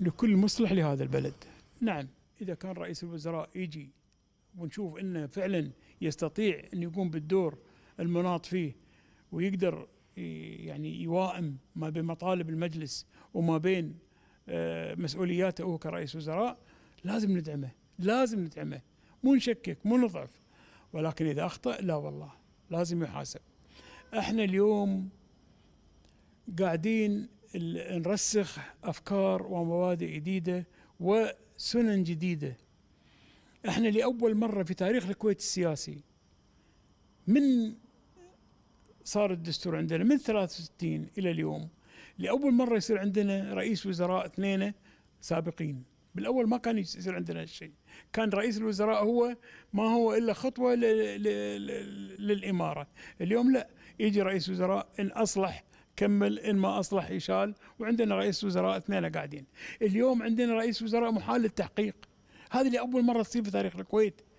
لكل مصلح لهذا البلد نعم إذا كان رئيس الوزراء يجي ونشوف أنه فعلا يستطيع أن يقوم بالدور المناط فيه ويقدر يعني يوائم ما بين مطالب المجلس وما بين آه، مسؤولياته هو كرئيس وزراء لازم ندعمه لازم ندعمه مو نشكك مو نضعف ولكن إذا أخطأ لا والله لازم يحاسب احنا اليوم قاعدين نرسخ افكار ومبادئ جديده وسنن جديده احنا لاول مره في تاريخ الكويت السياسي من صار الدستور عندنا من 63 الى اليوم لاول مره يصير عندنا رئيس وزراء اثنين سابقين بالاول ما كان يصير عندنا هالشيء كان رئيس الوزراء هو ما هو الا خطوه للاماره اليوم لا يجي رئيس وزراء ان اصلح كمل ان ما اصلح يشال وعندنا رئيس وزراء اثنين قاعدين اليوم عندنا رئيس وزراء محال للتحقيق هذه لاول مره تصير في تاريخ الكويت